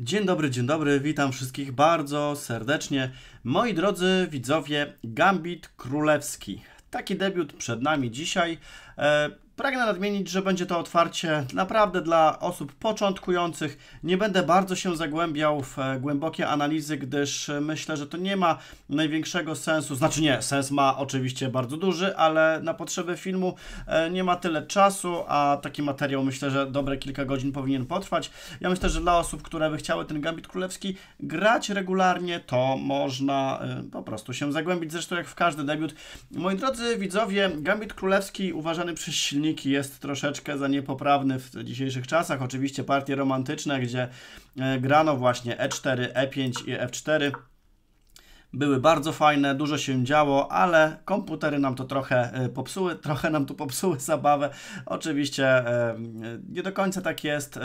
Dzień dobry, dzień dobry, witam wszystkich bardzo serdecznie. Moi drodzy widzowie, Gambit Królewski. Taki debiut przed nami dzisiaj. E, Pragnę nadmienić, że będzie to otwarcie naprawdę dla osób początkujących. Nie będę bardzo się zagłębiał w e, głębokie analizy, gdyż e, myślę, że to nie ma największego sensu. Znaczy nie, sens ma oczywiście bardzo duży, ale na potrzeby filmu e, nie ma tyle czasu, a taki materiał myślę, że dobre kilka godzin powinien potrwać. Ja myślę, że dla osób, które by chciały ten Gambit Królewski grać regularnie, to można po prostu się zagłębić. Zresztą jak w każdy debiut. Moi drodzy widzowie, Gambit Królewski uważany przez silnik silnik jest troszeczkę za niepoprawny w dzisiejszych czasach. Oczywiście partie romantyczne, gdzie e, grano właśnie E4, E5 i F4 były bardzo fajne, dużo się działo, ale komputery nam to trochę e, popsuły, trochę nam tu popsuły zabawę. Oczywiście e, nie do końca tak jest.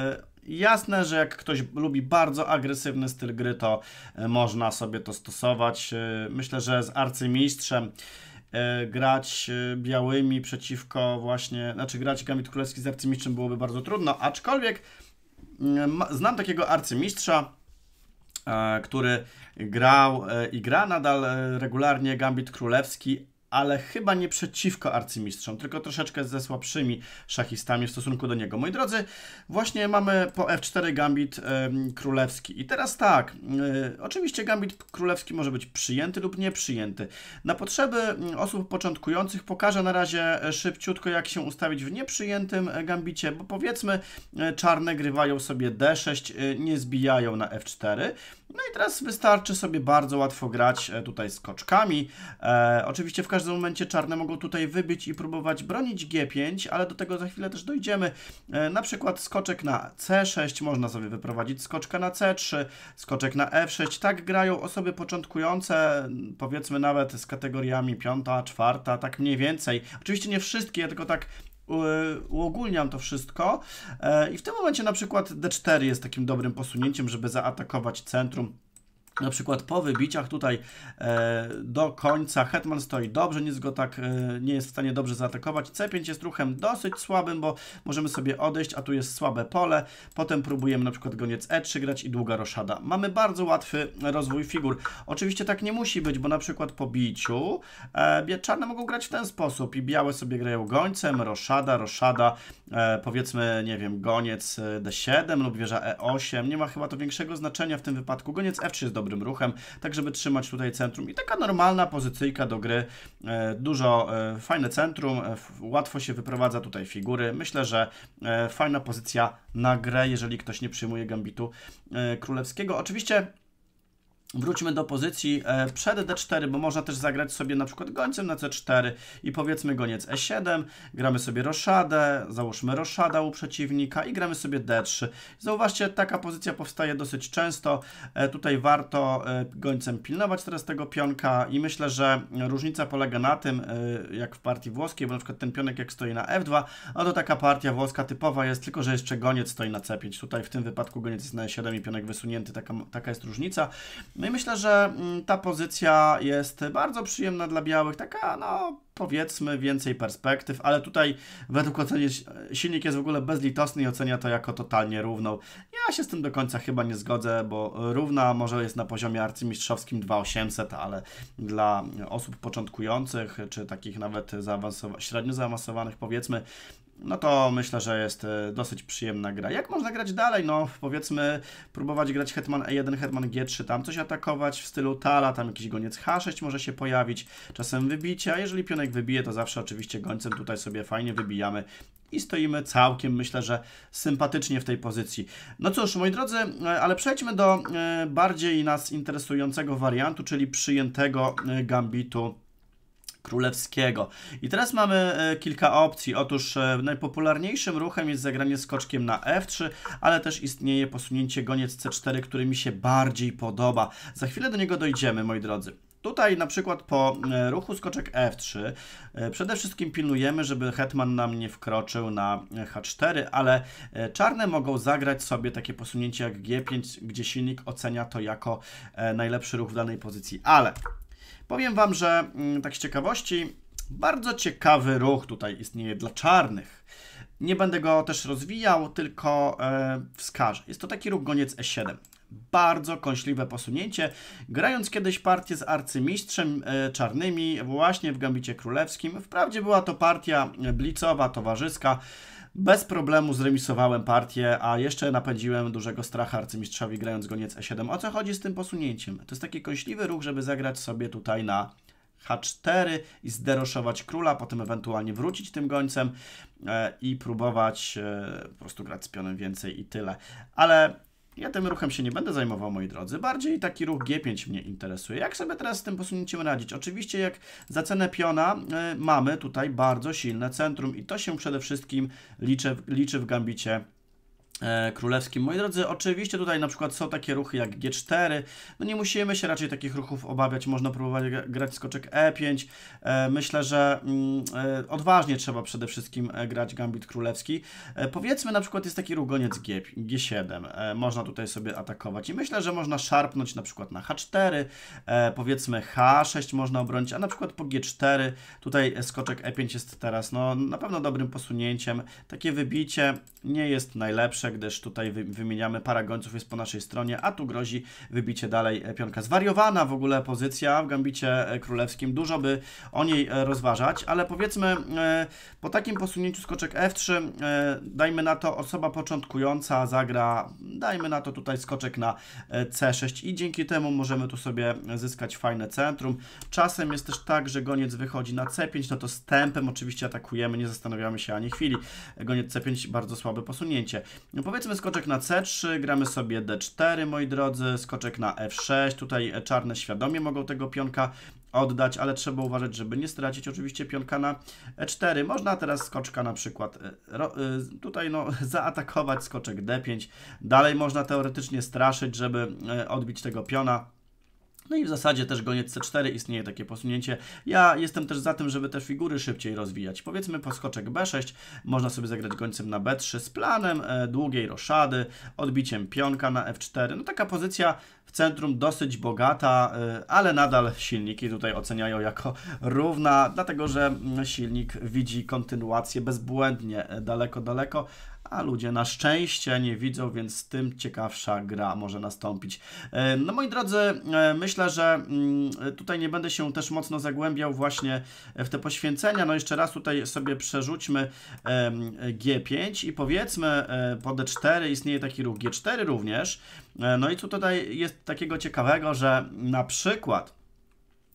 Jasne, że jak ktoś lubi bardzo agresywny styl gry, to można sobie to stosować. Myślę, że z arcymistrzem E, grać e, białymi przeciwko właśnie, znaczy grać Gambit Królewski z arcymistrzem byłoby bardzo trudno, aczkolwiek mm, znam takiego arcymistrza, e, który grał i gra nadal regularnie Gambit Królewski, ale chyba nie przeciwko arcymistrzom, tylko troszeczkę ze słabszymi szachistami w stosunku do niego. Moi drodzy, właśnie mamy po f4 gambit y, królewski. I teraz tak, y, oczywiście gambit królewski może być przyjęty lub nieprzyjęty. Na potrzeby mm, osób początkujących pokażę na razie e, szybciutko, jak się ustawić w nieprzyjętym e, gambicie, bo powiedzmy czarne grywają sobie d6, y, nie zbijają na f4, no i teraz wystarczy sobie bardzo łatwo grać e, tutaj z koczkami. E, oczywiście w każdym momencie czarne mogą tutaj wybić i próbować bronić G5, ale do tego za chwilę też dojdziemy. E, na przykład skoczek na C6 można sobie wyprowadzić, skoczka na C3, skoczek na F6. Tak grają osoby początkujące, powiedzmy nawet z kategoriami piąta, czwarta, tak mniej więcej. Oczywiście nie wszystkie, tylko tak Y, uogólniam to wszystko e, i w tym momencie na przykład D4 jest takim dobrym posunięciem, żeby zaatakować centrum na przykład po wybiciach tutaj e, do końca Hetman stoi dobrze, nic go tak e, nie jest w stanie dobrze zaatakować. C5 jest ruchem dosyć słabym, bo możemy sobie odejść, a tu jest słabe pole. Potem próbujemy na przykład goniec E3 grać i długa roszada. Mamy bardzo łatwy rozwój figur. Oczywiście tak nie musi być, bo na przykład po biciu e, czarne mogą grać w ten sposób i białe sobie grają gońcem, roszada, roszada, e, powiedzmy, nie wiem, goniec e, D7 lub wieża E8. Nie ma chyba to większego znaczenia w tym wypadku. Goniec F3 jest dobrze dobrym ruchem, tak żeby trzymać tutaj centrum. I taka normalna pozycyjka do gry, e, dużo e, fajne centrum, e, łatwo się wyprowadza tutaj figury. Myślę, że fajna pozycja na grę, jeżeli ktoś nie przyjmuje gambitu królewskiego. Oczywiście Wróćmy do pozycji e, przed D4, bo można też zagrać sobie na przykład gońcem na C4 i powiedzmy goniec E7, gramy sobie roszadę, załóżmy roszada u przeciwnika i gramy sobie D3. Zauważcie, taka pozycja powstaje dosyć często, e, tutaj warto e, gońcem pilnować teraz tego pionka i myślę, że różnica polega na tym, jak w partii włoskiej, bo na przykład ten pionek jak stoi na F2, no to taka partia włoska typowa jest, tylko że jeszcze goniec stoi na C5, tutaj w tym wypadku goniec jest na E7 i pionek wysunięty, taka, taka jest różnica. No i myślę, że mm, ta pozycja jest bardzo przyjemna dla białych, taka no powiedzmy więcej perspektyw, ale tutaj według oceny silnik jest w ogóle bezlitosny i ocenia to jako totalnie równą. Ja się z tym do końca chyba nie zgodzę, bo równa może jest na poziomie arcymistrzowskim 2800, ale dla osób początkujących, czy takich nawet zaawansowa średnio zaawansowanych powiedzmy, no to myślę, że jest e, dosyć przyjemna gra. Jak można grać dalej? No powiedzmy, próbować grać Hetman E1, Hetman G3, tam coś atakować w stylu Tala, tam jakiś goniec H6 może się pojawić, czasem wybicie, a jeżeli pionek wybije, to zawsze oczywiście gońcem tutaj sobie fajnie wybijamy i stoimy całkiem, myślę, że sympatycznie w tej pozycji. No cóż, moi drodzy, e, ale przejdźmy do e, bardziej nas interesującego wariantu, czyli przyjętego gambitu królewskiego. I teraz mamy e, kilka opcji. Otóż e, najpopularniejszym ruchem jest zagranie skoczkiem na f3, ale też istnieje posunięcie goniec c4, który mi się bardziej podoba. Za chwilę do niego dojdziemy, moi drodzy. Tutaj na przykład po e, ruchu skoczek f3 przede wszystkim pilnujemy, żeby hetman nam nie wkroczył na h4, ale czarne mogą zagrać sobie takie posunięcie jak g5, gdzie silnik ocenia to jako najlepszy ruch w danej pozycji. Ale Powiem Wam, że mm, tak z ciekawości, bardzo ciekawy ruch tutaj istnieje dla czarnych. Nie będę go też rozwijał, tylko e, wskażę. Jest to taki ruch goniec E7. Bardzo kąśliwe posunięcie. Grając kiedyś partię z arcymistrzem e, czarnymi właśnie w Gambicie Królewskim, wprawdzie była to partia e, blicowa, towarzyska, bez problemu zremisowałem partię, a jeszcze napędziłem dużego stracha arcymistrzowi grając goniec e7. O co chodzi z tym posunięciem? To jest taki kośliwy ruch, żeby zagrać sobie tutaj na h4 i zderoszować króla, potem ewentualnie wrócić tym gońcem e, i próbować e, po prostu grać z pionem więcej i tyle. Ale ja tym ruchem się nie będę zajmował, moi drodzy. Bardziej taki ruch G5 mnie interesuje. Jak sobie teraz z tym posunięciem radzić? Oczywiście jak za cenę piona y, mamy tutaj bardzo silne centrum i to się przede wszystkim liczy, liczy w gambicie E, królewskim. Moi drodzy, oczywiście tutaj na przykład są takie ruchy jak G4, no nie musimy się raczej takich ruchów obawiać, można próbować grać skoczek E5. E, myślę, że mm, e, odważnie trzeba przede wszystkim grać gambit królewski. Powiedzmy na przykład jest taki ruch goniec G, G7, można tutaj sobie atakować i myślę, że można szarpnąć na przykład na H4, powiedzmy H6 można obronić, a na przykład po G4 tutaj skoczek E5 jest teraz no na pewno dobrym posunięciem. Takie wybicie nie jest najlepsze, gdyż tutaj wymieniamy para gońców jest po naszej stronie, a tu grozi wybicie dalej e, pionka. Zwariowana w ogóle pozycja w Gambicie e, Królewskim, dużo by o niej e, rozważać, ale powiedzmy po takim posunięciu skoczek F3, dajmy na to osoba początkująca zagra, dajmy na to tutaj skoczek na C6 i dzięki temu możemy tu sobie zyskać fajne centrum. Czasem jest też tak, że goniec wychodzi na C5, no to z oczywiście atakujemy, nie zastanawiamy się ani chwili. Goniec C5 bardzo słabe posunięcie. No powiedzmy skoczek na C3, gramy sobie D4, moi drodzy, skoczek na F6, tutaj e, czarne świadomie mogą tego pionka oddać, ale trzeba uważać, żeby nie stracić oczywiście pionka na E4. Można teraz skoczka na przykład e, e, tutaj no, zaatakować skoczek D5. Dalej można teoretycznie straszyć, żeby odbić tego piona. No i w zasadzie też goniec C4 istnieje takie posunięcie. Ja jestem też za tym, żeby te figury szybciej rozwijać. Powiedzmy po skoczek B6 można sobie zagrać gońcem na B3 z planem e, długiej roszady, odbiciem pionka na F4. No taka pozycja w centrum dosyć bogata, e, ale nadal silniki tutaj oceniają jako równa, dlatego że mm, silnik widzi kontynuację bezbłędnie e, daleko, daleko, a ludzie na szczęście nie widzą, więc tym ciekawsza gra może nastąpić. E, no moi drodzy, e, myślę, że mm, tutaj nie będę się też mocno zagłębiał właśnie w te poświęcenia. No jeszcze raz tutaj sobie przerzućmy G5 i powiedzmy e, po D4 istnieje taki ruch G4 również. No i co tutaj jest takiego ciekawego, że na przykład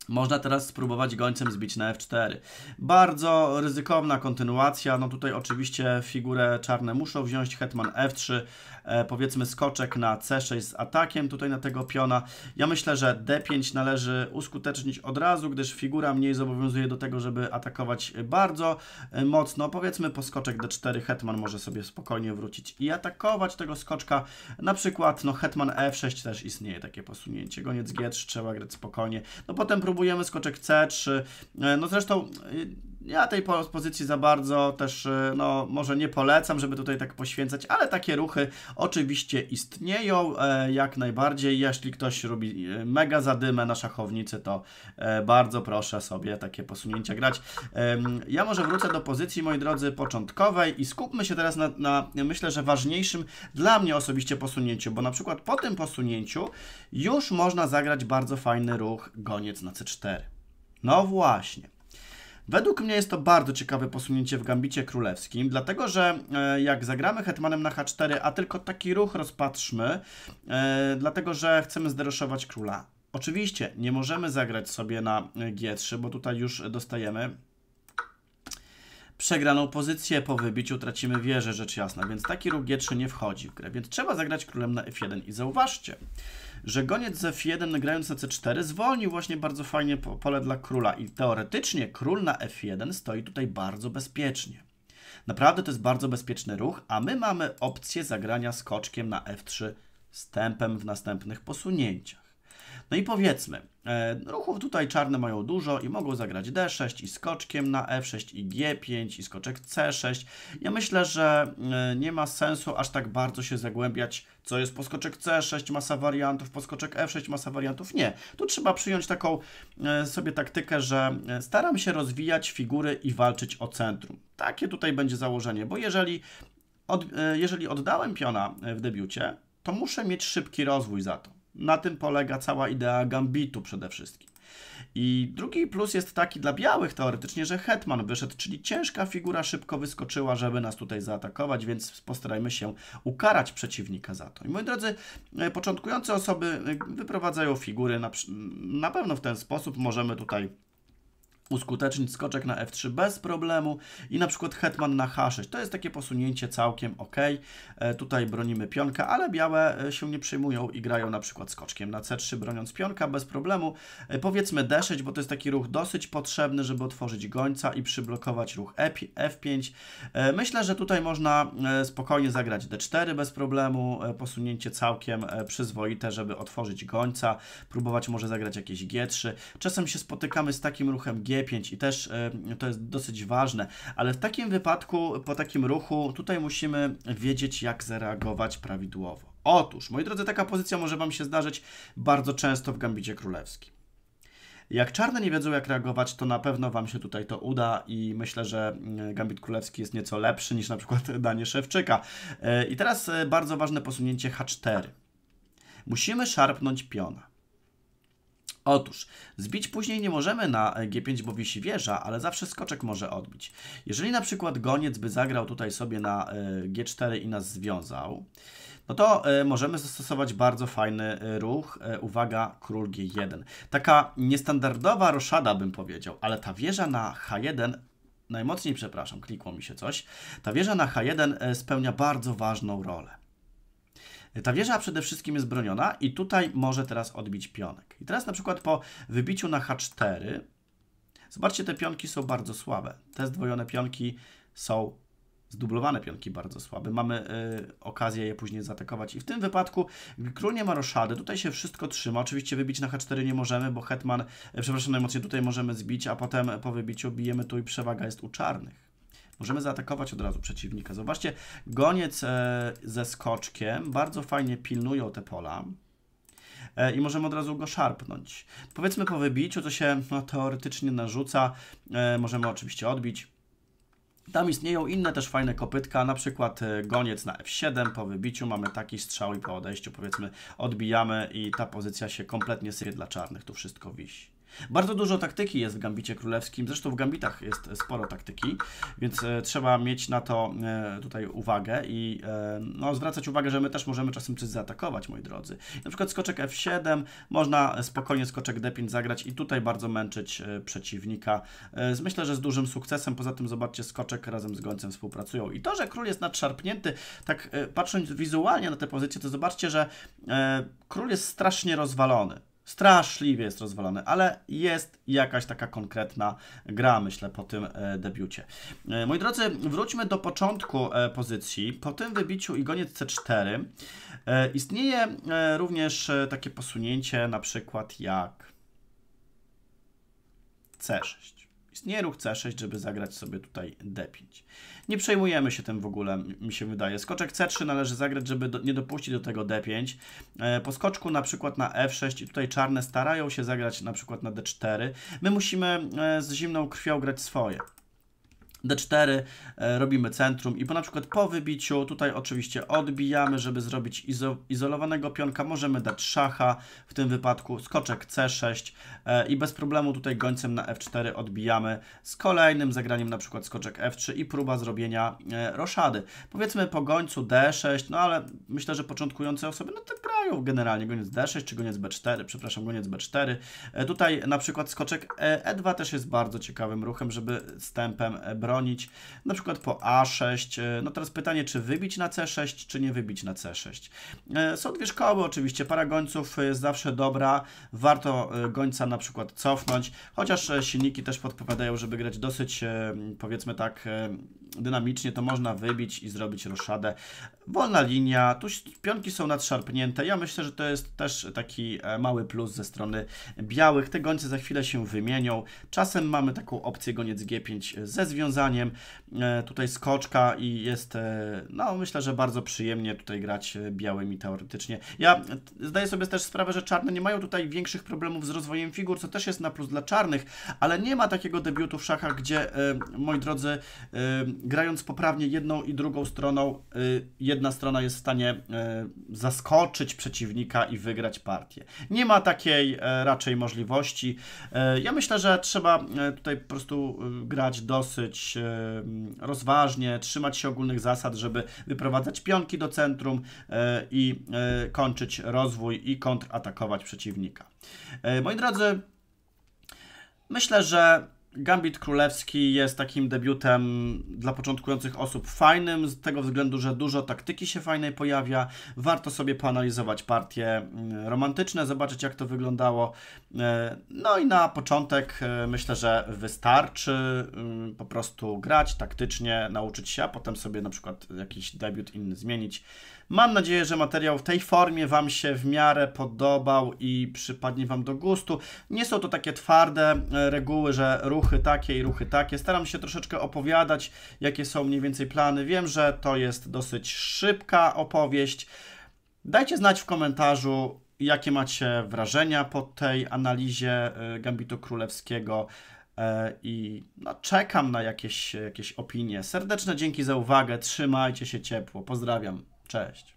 można teraz spróbować gońcem zbić na f4. Bardzo ryzykowna kontynuacja. No tutaj oczywiście figurę czarne muszą wziąć, hetman f3, E, powiedzmy skoczek na C6 z atakiem tutaj na tego piona. Ja myślę, że D5 należy uskutecznić od razu, gdyż figura mniej zobowiązuje do tego, żeby atakować bardzo e, mocno. Powiedzmy po skoczek D4 hetman może sobie spokojnie wrócić i atakować tego skoczka. Na przykład no hetman F6 e też istnieje takie posunięcie. Goniec G3 trzeba grać spokojnie. No potem próbujemy skoczek C3. No zresztą ja tej pozycji za bardzo też, y, no może nie polecam, żeby tutaj tak poświęcać, ale takie ruchy oczywiście istnieją e, jak najbardziej. Jeśli ktoś robi e, mega zadymę na szachownicy, to e, bardzo proszę sobie takie posunięcia grać. Ja może wrócę do pozycji, moi drodzy, początkowej i skupmy się teraz na, na myślę, że ważniejszym dla mnie osobiście posunięciu, bo na przykład po tym posunięciu już można zagrać bardzo fajny ruch goniec na C4. No właśnie. Według mnie jest to bardzo ciekawe posunięcie w Gambicie Królewskim, dlatego że e, jak zagramy hetmanem na h4, a tylko taki ruch rozpatrzmy, e, dlatego że chcemy zderoszować króla. Oczywiście nie możemy zagrać sobie na e, g3, bo tutaj już dostajemy przegraną pozycję, po wybiciu tracimy wieżę, rzecz jasna, więc taki róg G3 nie wchodzi w grę, więc trzeba zagrać królem na F1 i zauważcie, że goniec z F1 grając na C4 zwolnił właśnie bardzo fajnie pole dla króla i teoretycznie król na F1 stoi tutaj bardzo bezpiecznie. Naprawdę to jest bardzo bezpieczny ruch, a my mamy opcję zagrania skoczkiem na F3 z tempem w następnych posunięciach. No i powiedzmy, E, ruchów tutaj czarne mają dużo i mogą zagrać D6 i skoczkiem na F6 i G5 i skoczek C6. Ja myślę, że e, nie ma sensu aż tak bardzo się zagłębiać, co jest poskoczek C6, masa wariantów, poskoczek F6, masa wariantów. Nie. Tu trzeba przyjąć taką e, sobie taktykę, że staram się rozwijać figury i walczyć o centrum. Takie tutaj będzie założenie, bo jeżeli, od, jeżeli oddałem piona w debiucie, to muszę mieć szybki rozwój za to. Na tym polega cała idea Gambitu przede wszystkim. I drugi plus jest taki dla białych teoretycznie, że Hetman wyszedł, czyli ciężka figura szybko wyskoczyła, żeby nas tutaj zaatakować, więc postarajmy się ukarać przeciwnika za to. I moi drodzy, e, początkujące osoby e, wyprowadzają figury na, na pewno w ten sposób. Możemy tutaj uskutecznić skoczek na f3 bez problemu i na przykład hetman na h6. To jest takie posunięcie całkiem ok. E, tutaj bronimy pionka, ale białe e, się nie przejmują i grają na przykład skoczkiem na c3 broniąc pionka bez problemu. E, powiedzmy d6, bo to jest taki ruch dosyć potrzebny, żeby otworzyć gońca i przyblokować ruch f5. Myślę, że tutaj można spokojnie zagrać d4 bez problemu. Posunięcie całkiem przyzwoite, żeby otworzyć gońca. Próbować może zagrać jakieś g3. Czasem się spotykamy z takim ruchem g i też to jest dosyć ważne, ale w takim wypadku, po takim ruchu, tutaj musimy wiedzieć, jak zareagować prawidłowo. Otóż, moi drodzy, taka pozycja może Wam się zdarzyć bardzo często w Gambicie Królewskim. Jak czarne nie wiedzą, jak reagować, to na pewno Wam się tutaj to uda i myślę, że mm, Gambit Królewski jest nieco lepszy niż na przykład danie Szewczyka. E, I teraz e, bardzo ważne posunięcie H4. Musimy szarpnąć piona. Otóż, zbić później nie możemy na G5, bo wisi wieża, ale zawsze skoczek może odbić. Jeżeli na przykład goniec by zagrał tutaj sobie na e, G4 i nas związał, no to e, możemy zastosować bardzo fajny e, ruch. Uwaga, król G1. Taka niestandardowa roszada bym powiedział, ale ta wieża na H1 najmocniej przepraszam, klikło mi się coś. Ta wieża na H1 spełnia bardzo ważną rolę. Ta wieża przede wszystkim jest broniona i tutaj może teraz odbić pionek. I teraz na przykład po wybiciu na H4, zobaczcie, te pionki są bardzo słabe. Te zdwojone pionki są zdublowane pionki bardzo słabe. Mamy y, okazję je później zaatakować. I w tym wypadku król nie ma roszady, tutaj się wszystko trzyma. Oczywiście wybić na H4 nie możemy, bo hetman, e, przepraszam, emocje tutaj możemy zbić, a potem po wybiciu bijemy tu i przewaga jest u czarnych. Możemy zaatakować od razu przeciwnika. Zobaczcie, goniec e, ze skoczkiem bardzo fajnie pilnują te pola e, i możemy od razu go szarpnąć. Powiedzmy po wybiciu, to się no, teoretycznie narzuca, e, możemy oczywiście odbić. Tam istnieją inne też fajne kopytka, na przykład goniec na F7, po wybiciu mamy taki strzał i po odejściu powiedzmy odbijamy i ta pozycja się kompletnie syje dla czarnych, tu wszystko wisi. Bardzo dużo taktyki jest w Gambicie Królewskim, zresztą w Gambitach jest sporo taktyki, więc e, trzeba mieć na to e, tutaj uwagę i e, no, zwracać uwagę, że my też możemy czasem coś zaatakować, moi drodzy. Na przykład skoczek F7, można spokojnie skoczek D5 zagrać i tutaj bardzo męczyć przeciwnika. Myślę, że z dużym sukcesem, poza tym zobaczcie, skoczek razem z gońcem współpracują. I to, że król jest nadszarpnięty, tak patrząc wizualnie na tę pozycję, to zobaczcie, że król jest strasznie rozwalony straszliwie jest rozwalony, ale jest jakaś taka konkretna gra, myślę, po tym e, debiucie. E, moi drodzy, wróćmy do początku e, pozycji. Po tym wybiciu goniec C4 istnieje również takie posunięcie, na przykład jak C6. Istnieje ruch C6, żeby zagrać sobie tutaj D5. Nie przejmujemy się tym w ogóle, mi się wydaje. Skoczek C3 należy zagrać, żeby do, nie dopuścić do tego D5. E, po skoczku na przykład na F6 i tutaj czarne starają się zagrać na przykład na D4. My musimy e, z zimną krwią grać swoje. D4 e, robimy centrum i po na przykład po wybiciu, tutaj oczywiście odbijamy, żeby zrobić izo izolowanego pionka, możemy dać szacha, w tym wypadku skoczek C6 e, i bez problemu tutaj gońcem na F4 odbijamy z kolejnym zagraniem na przykład skoczek F3 i próba zrobienia e, roszady. Powiedzmy po gońcu D6, no ale myślę, że początkujące osoby, no to grają generalnie goniec D6 czy goniec B4, przepraszam, goniec B4. Tutaj na przykład skoczek E2 też jest bardzo ciekawym ruchem, żeby stępem bronić bronić, na przykład po A6. E, no teraz pytanie, czy wybić na C6, czy nie wybić na C6. E, są dwie szkoły oczywiście, para gońców jest zawsze dobra, warto e, gońca na przykład cofnąć, chociaż silniki też podpowiadają, żeby grać dosyć, powiedzmy tak, dynamicznie, to można wybić i zrobić roszadę. Wolna linia, tu pionki są nadszarpnięte. Ja myślę, że to jest też taki e, mały plus ze strony białych. Te gońce za chwilę się wymienią. Czasem mamy taką opcję goniec G5 ze związaniem. E, tutaj skoczka i jest, e, no myślę, że bardzo przyjemnie tutaj grać białymi teoretycznie. Ja zdaję sobie też sprawę, że czarne nie mają tutaj większych problemów z rozwojem figur, co też jest na plus dla czarnych, ale nie ma takiego debiutu w szachach, gdzie, moi drodzy, grając poprawnie jedną i drugą stroną, y, jedna strona jest w stanie y, zaskoczyć przeciwnika i wygrać partię. Nie ma takiej e, raczej możliwości. E, ja myślę, że trzeba e, tutaj po prostu y, grać dosyć mm, rozważnie, trzymać się ogólnych zasad, żeby wyprowadzać pionki do centrum i kończyć rozwój i kontratakować przeciwnika. Moi drodzy, myślę, że Gambit Królewski jest takim debiutem dla początkujących osób fajnym, z tego względu, że dużo taktyki się fajnej pojawia. Warto sobie poanalizować partie mm, romantyczne, zobaczyć jak to wyglądało. E, no i na początek e, myślę, że wystarczy mm, po prostu grać taktycznie, nauczyć się, a potem sobie na przykład jakiś debiut inny zmienić. Mam nadzieję, że materiał w tej formie Wam się w miarę podobał i przypadnie Wam do gustu. Nie są to takie twarde e, reguły, że ruchy takie i ruchy takie. Staram się troszeczkę opowiadać, jakie są mniej więcej plany. Wiem, że to jest dosyć szybka opowieść. Dajcie znać w komentarzu, jakie macie wrażenia po tej analizie e, Gambitu Królewskiego e, i no, czekam na jakieś, jakieś opinie. Serdeczne dzięki za uwagę, trzymajcie się ciepło, pozdrawiam. Cześć.